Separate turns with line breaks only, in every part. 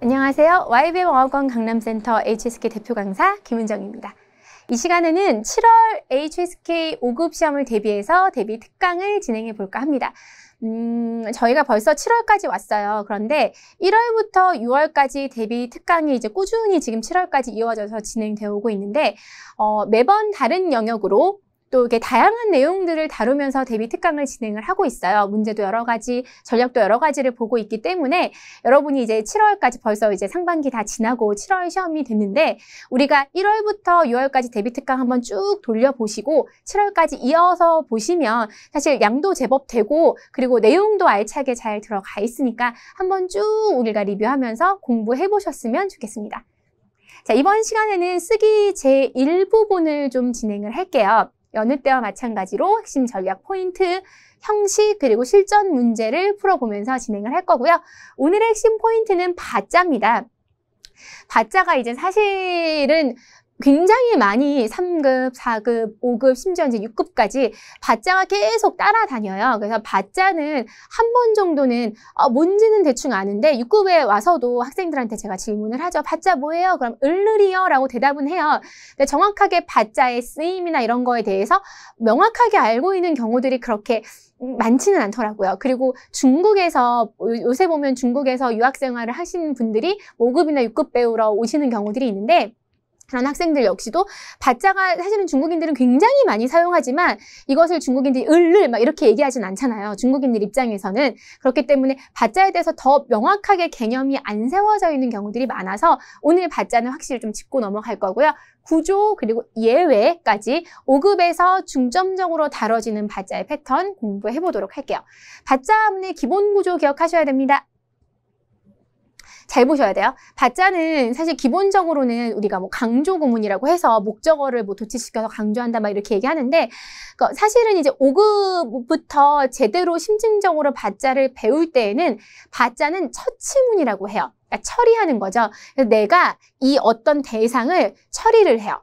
안녕하세요. YBM 어학원 강남센터 HSK 대표 강사 김은정입니다. 이 시간에는 7월 HSK 5급 시험을 대비해서 대비 특강을 진행해 볼까 합니다. 음, 저희가 벌써 7월까지 왔어요. 그런데 1월부터 6월까지 대비 특강이 이제 꾸준히 지금 7월까지 이어져서 진행되어 오고 있는데, 어, 매번 다른 영역으로 또 이렇게 다양한 내용들을 다루면서 대비 특강을 진행을 하고 있어요. 문제도 여러 가지, 전략도 여러 가지를 보고 있기 때문에 여러분이 이제 7월까지 벌써 이제 상반기 다 지나고 7월 시험이 됐는데 우리가 1월부터 6월까지 대비 특강 한번 쭉 돌려보시고 7월까지 이어서 보시면 사실 양도 제법 되고 그리고 내용도 알차게 잘 들어가 있으니까 한번 쭉 우리가 리뷰하면서 공부해 보셨으면 좋겠습니다. 자, 이번 시간에는 쓰기 제1부분을 좀 진행을 할게요. 여느 때와 마찬가지로 핵심 전략 포인트, 형식, 그리고 실전 문제를 풀어보면서 진행을 할 거고요. 오늘의 핵심 포인트는 바자입니다. 바자가 이제 사실은 굉장히 많이 3급, 4급, 5급, 심지어 이제 6급까지 바자가 계속 따라다녀요. 그래서 바자는 한 번 정도는 어, 뭔지는 대충 아는데 6급에 와서도 학생들한테 제가 질문을 하죠. 바자 뭐예요? 그럼 을르리요 라고 대답은 해요. 근데 정확하게 바자의 쓰임이나 이런 거에 대해서 명확하게 알고 있는 경우들이 그렇게 많지는 않더라고요. 그리고 중국에서 요새 보면 중국에서 유학 생활을 하시는 분들이 5급이나 6급 배우러 오시는 경우들이 있는데 그런 학생들 역시도 바자가 사실은 중국인들은 굉장히 많이 사용하지만 이것을 중국인들이 을을 막 이렇게 얘기하진 않잖아요. 중국인들 입장에서는 그렇기 때문에 바자에 대해서 더 명확하게 개념이 안 세워져 있는 경우들이 많아서 오늘 바자는 확실히 좀 짚고 넘어갈 거고요. 구조 그리고 예외까지 5급에서 중점적으로 다뤄지는 바자의 패턴 공부해 보도록 할게요. 바자 문의 기본 구조 기억하셔야 됩니다. 잘 보셔야 돼요. 받자는 사실 기본적으로는 우리가 뭐 강조 구문이라고 해서 목적어를 뭐 도치시켜서 강조한다 막 이렇게 얘기하는데 그 사실은 이제 5급부터 제대로 심층적으로 받자를 배울 때에는 받자는 처치문이라고 해요. 그러니까 처리하는 거죠. 그래서 내가 이 어떤 대상을 처리를 해요.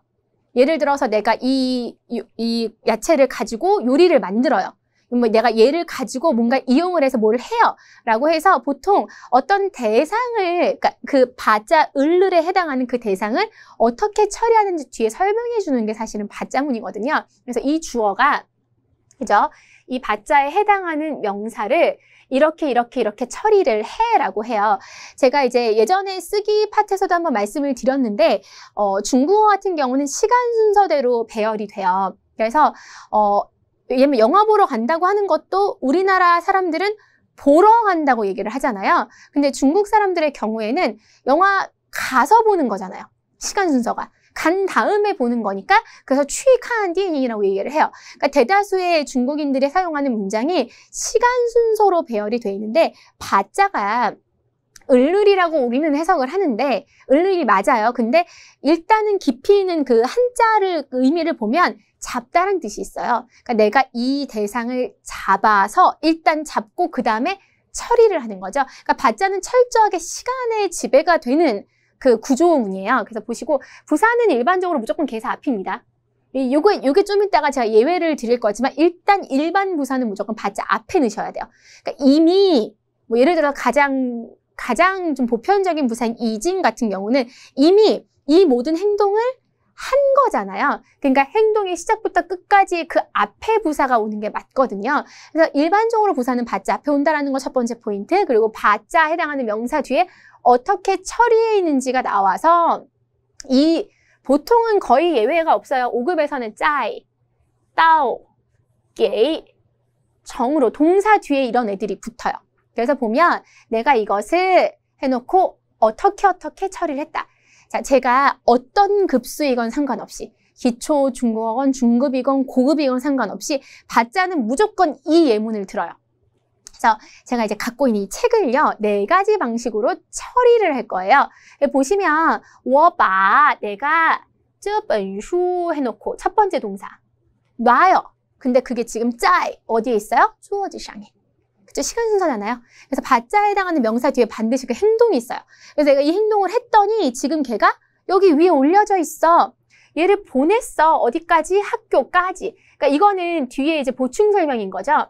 예를 들어서 내가 이, 이 야채를 가지고 요리를 만들어요. 뭐 내가 얘를 가지고 뭔가 이용을 해서 뭘 해요. 라고 해서 보통 어떤 대상을, 그러니까 그 바자, 을르에 해당하는 그 대상을 어떻게 처리하는지 뒤에 설명해 주는 게 사실은 바자문이거든요. 그래서 이 주어가, 그죠? 이 바자에 해당하는 명사를 이렇게 이렇게 이렇게 처리를 해라고 해요. 제가 이제 예전에 쓰기 파트에서도 한번 말씀을 드렸는데 어, 중국어 같은 경우는 시간 순서대로 배열이 돼요. 그래서 어, 왜냐 영화 보러 간다고 하는 것도 우리나라 사람들은 보러 간다고 얘기를 하잖아요. 근데 중국 사람들의 경우에는 영화 가서 보는 거잖아요. 시간 순서가. 간 다음에 보는 거니까 그래서 취익한 디엔이라고 얘기를 해요. 그러니까 대다수의 중국인들이 사용하는 문장이 시간 순서로 배열이 돼 있는데 바자가 을룰이라고 우리는 해석을 하는데 을룰이 맞아요. 근데 일단은 깊이 있는 그 한자를 의미를 보면 잡다란 뜻이 있어요. 그러니까 내가 이 대상을 잡아서 일단 잡고 그 다음에 처리를 하는 거죠. 그러니까 받자는 철저하게 시간의 지배가 되는 그 구조문이에요. 그래서 보시고 부산은 일반적으로 무조건 개사 앞입니다. 요게, 요게 좀 이따가 제가 예외를 드릴 거지만 일단 일반 부산은 무조건 받자 앞에 넣으셔야 돼요. 그러니까 이미 뭐 예를 들어 가장 가장 좀 보편적인 부산 이진 같은 경우는 이미 이 모든 행동을 한 거잖아요. 그러니까 행동의 시작부터 끝까지 그 앞에 부사가 오는 게 맞거든요. 그래서 일반적으로 부사는 받자 앞에 온다라는 거 첫 번째 포인트 그리고 받자 해당하는 명사 뒤에 어떻게 처리해 있는지가 나와서 이 보통은 거의 예외가 없어요. 5급에서는 짜이, 따오, 게이, 정으로 동사 뒤에 이런 애들이 붙어요. 그래서 보면 내가 이것을 해놓고 어떻게 어떻게 처리를 했다. 자, 제가 어떤 급수이건 상관없이 기초 중국어건 중급이건 고급이건 상관없이 받자는 무조건 이 예문을 들어요. 그래서 제가 이제 갖고 있는 이 책을요 네 가지 방식으로 처리를 할 거예요. 보시면 워바 내가 쯔번슈 해놓고 첫 번째 동사 놔요. 근데 그게 지금 짜이 어디에 있어요? 수어지상에. 그죠? 시간 순서잖아요. 그래서 받자에 해당하는 명사 뒤에 반드시 그 행동이 있어요. 그래서 내가 이 행동을 했더니 지금 걔가 여기 위에 올려져 있어. 얘를 보냈어. 어디까지? 학교까지. 그러니까 이거는 뒤에 이제 보충 설명인 거죠.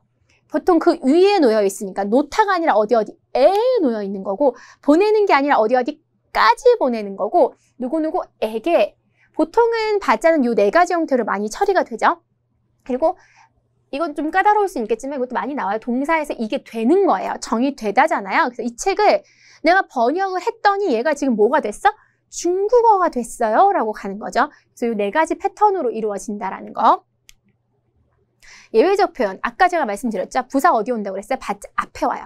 보통 그 위에 놓여 있으니까 노타가 아니라 어디 어디에 놓여 있는 거고 보내는 게 아니라 어디 어디까지 보내는 거고 누구누구에게 보통은 받자는 요 네 가지 형태로 많이 처리가 되죠. 그리고 이건 좀 까다로울 수 있겠지만 이것도 많이 나와요. 동사에서 이게 되는 거예요. 정이 되다잖아요. 그래서 이 책을 내가 번역을 했더니 얘가 지금 뭐가 됐어? 중국어가 됐어요. 라고 가는 거죠. 그래서 이 네 가지 패턴으로 이루어진다라는 거. 예외적 표현. 아까 제가 말씀드렸죠. 부사 어디 온다고 그랬어요? 밭 앞에 와요.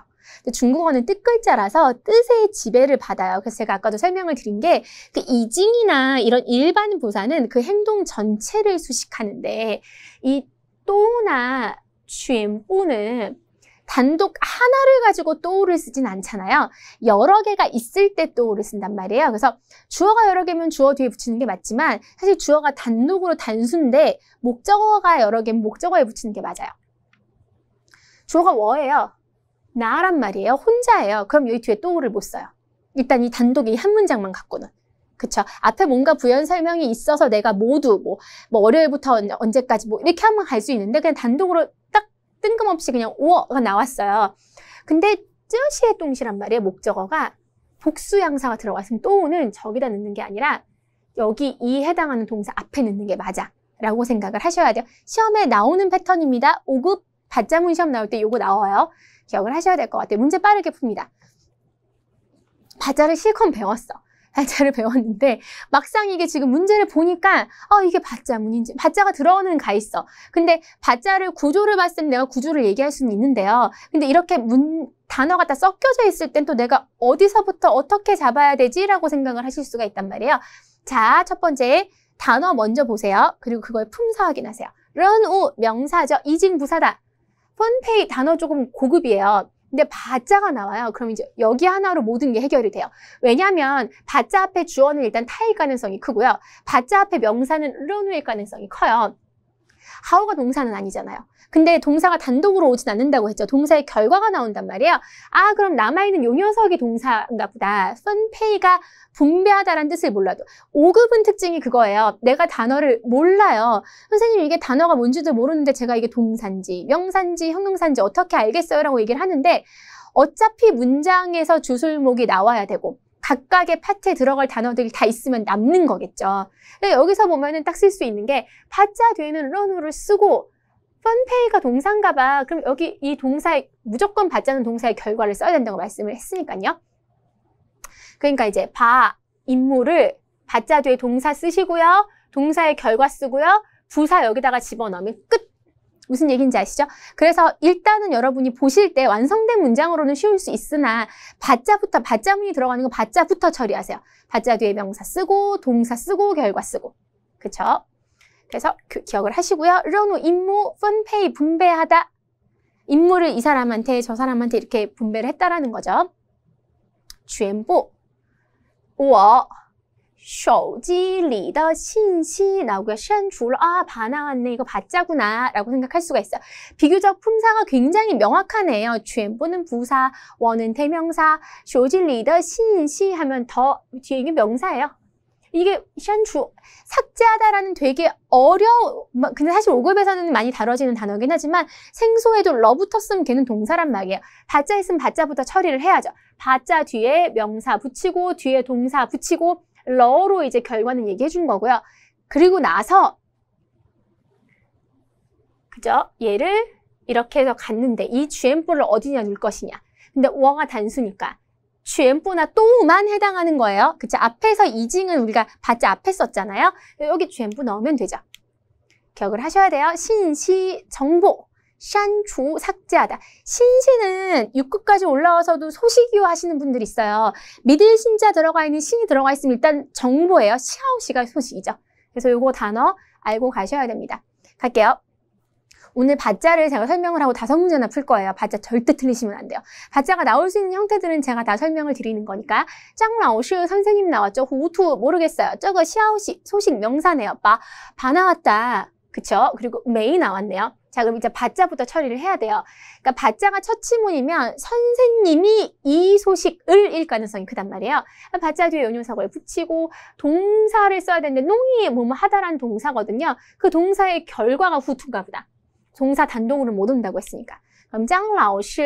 중국어는 뜻글자라서 뜻의 지배를 받아요. 그래서 제가 아까도 설명을 드린 게 그 이징이나 이런 일반 부사는 그 행동 전체를 수식하는데 이 또나, 全부는 단독 하나를 가지고 또를 우 쓰진 않잖아요. 여러 개가 있을 때 또를 우 쓴단 말이에요. 그래서 주어가 여러 개면 주어 뒤에 붙이는 게 맞지만 사실 주어가 단독으로 단순데 목적어가 여러 개면 목적어에 붙이는 게 맞아요. 주어가 워예요. 나란 말이에요. 혼자예요. 그럼 여기 뒤에 또를 우못 써요. 일단 이 단독이 한 문장만 갖고는. 그쵸. 앞에 뭔가 부연 설명이 있어서 내가 모두 뭐, 뭐 월요일부터 언제까지 뭐 이렇게 하면 갈 수 있는데 그냥 단독으로 딱 뜬금없이 그냥 오어가 나왔어요. 근데 쯔시의 동시란 말이에요. 목적어가 복수 양사가 들어갔으면 또는 저기다 넣는 게 아니라 여기 이 해당하는 동사 앞에 넣는 게 맞아. 라고 생각을 하셔야 돼요. 시험에 나오는 패턴입니다. 5급 받자문 시험 나올 때 요거 나와요. 기억을 하셔야 될 것 같아요. 문제 빠르게 풉니다. 바자를 실컷 배웠어. 한자를 배웠는데 막상 이게 지금 문제를 보니까 어 이게 바자 문인지 바자가 들어오는 가 있어. 근데 바자를 구조를 봤을 때 내가 구조를 얘기할 수는 있는데요. 근데 이렇게 문 단어가 다 섞여져 있을 땐 또 내가 어디서부터 어떻게 잡아야 되지라고 생각을 하실 수가 있단 말이에요. 자, 첫 번째 단어 먼저 보세요. 그리고 그걸 품사 확인하세요. 런우 명사죠. 이징 부사다. 폰페이 단어 조금 고급이에요. 근데 바자가 나와요. 그럼 이제 여기 하나로 모든 게 해결이 돼요. 왜냐하면 바자 앞에 주어는 일단 타일 가능성이 크고요. 바자 앞에 명사는 르누일 가능성이 커요. how가 동사는 아니잖아요. 근데 동사가 단독으로 오진 않는다고 했죠. 동사의 결과가 나온단 말이에요. 아 그럼 남아있는 요 녀석이 동사인가 보다. 펀페이가 분배하다라는 뜻을 몰라도 5급은 특징이 그거예요. 내가 단어를 몰라요. 선생님 이게 단어가 뭔지도 모르는데 제가 이게 동사인지 명사인지 형용사인지 어떻게 알겠어요? 라고 얘기를 하는데 어차피 문장에서 주술목이 나와야 되고 각각의 파트에 들어갈 단어들이 다 있으면 남는 거겠죠. 근데 여기서 보면은 딱 쓸 수 있는 게 파자 뒤에는 런으로 쓰고 펀페이가 동사인가 봐. 그럼 여기 이 동사의 무조건 받자는 동사의 결과를 써야 된다고 말씀을 했으니까요. 그러니까 이제 바 임무를 받자 뒤에 동사 쓰시고요. 동사의 결과 쓰고요. 부사 여기다가 집어넣으면 끝 무슨 얘기인지 아시죠? 그래서 일단은 여러분이 보실 때 완성된 문장으로는 쉬울 수 있으나 받자부터받자문이 들어가는 거받자부터 처리하세요. 받자 뒤에 명사 쓰고 동사 쓰고 결과 쓰고 그쵸? 그래서 그 기억을 하시고요. 런노 임무 분페이 분배하다 임무를 이 사람한테 저 사람한테 이렇게 분배를 했다라는 거죠. 주엠보 오어 手机里的 신시 나고 删除로 아, 반항았네. 바짜구나. 라고 생각할 수가 있어요. 비교적 품사가 굉장히 명확하네요. 주엔는 부사, 원은 대명사, 手机里的 신시 하면 더, 뒤에 이게 명사예요. 이게 샨주 삭제하다라는 되게 어려 근데 사실 5급에서는 많이 다뤄지는 단어긴 하지만 생소해도 러부터 쓰면 걔는 동사란 말이에요. 바자 있으면 바자부터 처리를 해야죠. 바자 뒤에 명사 붙이고 뒤에 동사 붙이고 러로 이제 결과는 얘기해 준 거고요. 그리고 나서 그죠? 얘를 이렇게 해서 갔는데 이 GM뿔을 어디냐 넣을 것이냐. 근데 워가 단수니까 GM뿔나 또만 해당하는 거예요. 그치? 앞에서 이징은 우리가 바지 앞에 썼잖아요. 여기 GM뿔 넣으면 되죠. 기억을 하셔야 돼요. 신시 정보. 샨추 삭제하다. 신신은 6급까지 올라와서도 소식이요 하시는 분들 있어요. 미들 신자 들어가 있는 신이 들어가 있으면 일단 정보예요. 시아오시가 소식이죠. 그래서 요거 단어 알고 가셔야 됩니다. 갈게요. 오늘 바자를 제가 설명을 하고 다섯 문제나 풀 거예요. 바자 절대 틀리시면 안 돼요. 바자가 나올 수 있는 형태들은 제가 다 설명을 드리는 거니까 짱라오시 선생님 나왔죠. 후투 그 모르겠어요. 저거 시아오시 소식 명사네요. 바, 바 나왔다. 그쵸? 그리고 메이 나왔네요. 자, 그럼 이제 받자부터 처리를 해야 돼요. 그러니까 받자가 첫치문이면 선생님이 이 소식을 일 가능성이 크단 말이에요. 받자 뒤에 연용사고에 붙이고 동사를 써야 되는데 농이 뭐 뭐 하다라는 동사거든요. 그 동사의 결과가 후투가 보다. 동사 단독으로 못 온다고 했으니까. 그럼 장라오시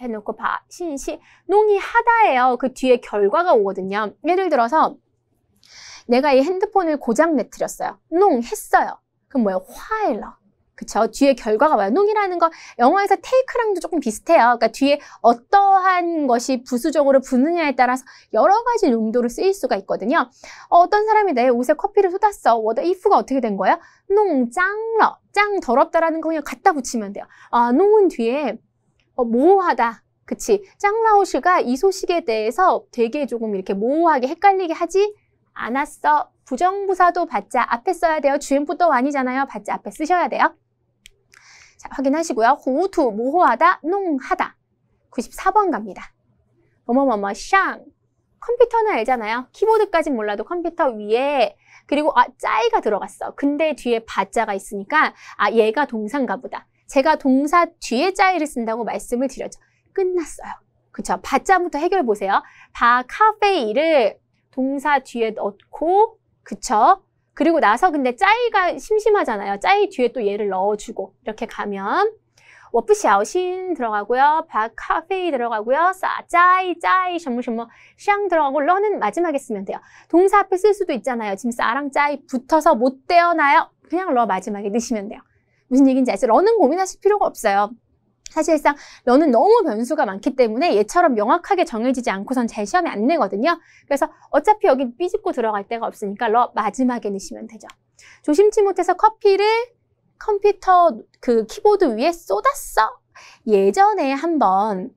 해놓고 봐. 신시 농이 하다예요. 그 뒤에 결과가 오거든요. 예를 들어서 내가 이 핸드폰을 고장 내트렸어요농 했어요. 그럼 뭐예요? 화일러. 그쵸. 뒤에 결과가 와요. 농이라는 거 영어에서 테이크랑도 조금 비슷해요. 그러니까 뒤에 어떠한 것이 부수적으로 붙느냐에 따라서 여러 가지 용도로 쓰일 수가 있거든요. 어, 떤 사람이 내 옷에 커피를 쏟았어. 워더 뭐, 이 f 가 어떻게 된 거예요? 농짱러. 짱 더럽다라는 거 그냥 갖다 붙이면 돼요. 아, 농은 뒤에 어, 모호하다. 그치. 짱라오시가 이 소식에 대해서 되게 조금 이렇게 모호하게 헷갈리게 하지 않았어. 부정부사도 받자 앞에 써야 돼요. 주행부도 아니잖아요. 받자 앞에 쓰셔야 돼요. 자, 확인하시고요. 호우투, 모호하다, 농하다. 94번 갑니다. 어머머머, 샹. 컴퓨터는 알잖아요. 키보드까진 몰라도 컴퓨터 위에 그리고 아 짜이가 들어갔어. 근데 뒤에 바자가 있으니까 아 얘가 동사인가 보다. 제가 동사 뒤에 짜이를 쓴다고 말씀을 드렸죠. 끝났어요. 그쵸? 바자부터 해결 보세요. 바 카페이를 동사 뒤에 넣고 그쵸? 그리고 나서 근데 짜이가 심심하잖아요. 짜이 뒤에 또 얘를 넣어주고 이렇게 가면 워프시아웃신 들어가고요. 바카페이 들어가고요. 싸, 짜이, 짜이, 셔무셔무, 샹 들어가고 러는 마지막에 쓰면 돼요. 동사 앞에 쓸 수도 있잖아요. 지금 싸랑 짜이 붙어서 못 떼어나요? 그냥 러 마지막에 넣으시면 돼요. 무슨 얘기인지 알요 러는 고민하실 필요가 없어요. 사실상 너는 너무 변수가 많기 때문에 얘처럼 명확하게 정해지지 않고선 잘 시험에 안 내거든요. 그래서 어차피 여기 삐집고 들어갈 데가 없으니까 러 마지막에 넣으시면 되죠. 조심치 못해서 커피를 컴퓨터 그 키보드 위에 쏟았어. 예전에 한번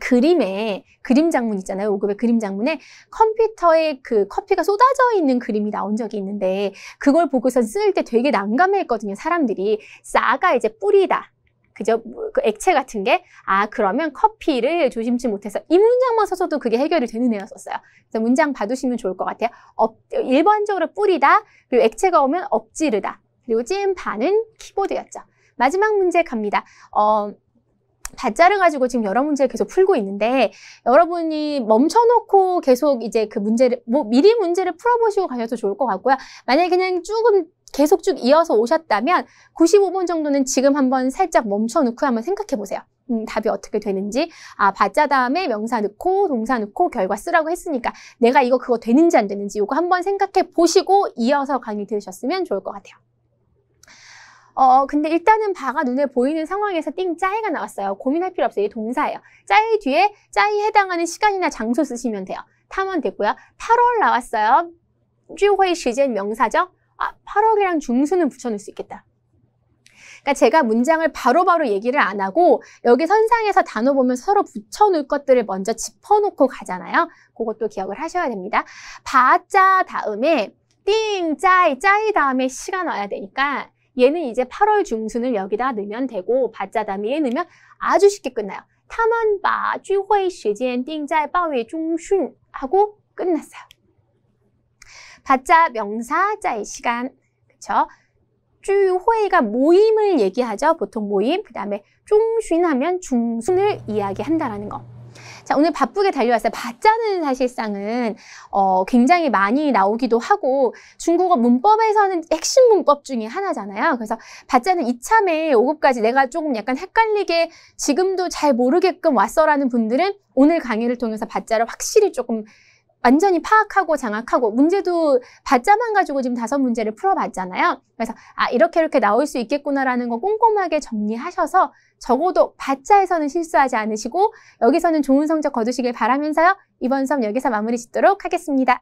그림에 그림 장문 있잖아요. 5급의 그림 장문에 컴퓨터에 그 커피가 쏟아져 있는 그림이 나온 적이 있는데 그걸 보고서쓸 때 되게 난감해했거든요. 사람들이 싸가 이제 뿌리다. 그저 뭐 그 액체 같은 게 아 그러면 커피를 조심치 못해서 이 문장만 써서도 그게 해결이 되는 애였었어요. 그래서 문장 봐두시면 좋을 것 같아요. 업, 일반적으로 뿌리다 그리고 액체가 오면 엎지르다 그리고 찐반은 키보드였죠. 마지막 문제 갑니다. 어, 다자를 가지고 지금 여러 문제를 계속 풀고 있는데 여러분이 멈춰놓고 계속 이제 그 문제를 뭐 미리 문제를 풀어보시고 가셔도 좋을 것 같고요. 만약에 그냥 조금 계속 쭉 이어서 오셨다면 95분 정도는 지금 한번 살짝 멈춰놓고 한번 생각해 보세요. 음, 답이 어떻게 되는지 아 받자 다음에 명사 넣고 동사 넣고 결과 쓰라고 했으니까 내가 이거 그거 되는지 안 되는지 이거 한번 생각해 보시고 이어서 강의 들으셨으면 좋을 것 같아요. 어, 근데 일단은 바가 눈에 보이는 상황에서 띵 짜이가 나왔어요. 고민할 필요 없어요. 이게 동사예요. 짜이 뒤에 짜이 해당하는 시간이나 장소 쓰시면 돼요. 타면 됐고요 8월 나왔어요. 쭈회이 시즌 명사죠. 아, 8억이랑 중수는 붙여놓을 수 있겠다. 그러니까 제가 문장을 바로바로 바로 얘기를 안 하고 여기 선상에서 단어 보면 서로 붙여놓을 것들을 먼저 짚어놓고 가잖아요. 그것도 기억을 하셔야 됩니다. 바자 다음에 띵, 짜이, 짜이 다음에 시가 나와야 되니까 얘는 이제 8월 중순을 여기다 넣으면 되고 바자 다음에 넣으면 아주 쉽게 끝나요. 타만 바, 쥐회, 시간, 띵, 짜이, 바위, 중순 하고 끝났어요. 가짜 명사자의 시간, 그렇죠? 주회의가 모임을 얘기하죠. 보통 모임, 그 다음에 중순하면 중순을 이야기한다라는 거. 자, 오늘 바쁘게 달려왔어요. 바자는 사실상은 어, 굉장히 많이 나오기도 하고 중국어 문법에서는 핵심 문법 중에 하나잖아요. 그래서 바자는 이참에 5급까지 내가 조금 약간 헷갈리게 지금도 잘 모르게끔 왔어라는 분들은 오늘 강의를 통해서 바자를 확실히 조금 완전히 파악하고 장악하고 문제도 받자만 가지고 지금 다섯 문제를 풀어봤잖아요. 그래서 아 이렇게 이렇게 나올 수 있겠구나라는 거 꼼꼼하게 정리하셔서 적어도 받자에서는 실수하지 않으시고 여기서는 좋은 성적 거두시길 바라면서요. 이번 수업 여기서 마무리 짓도록 하겠습니다.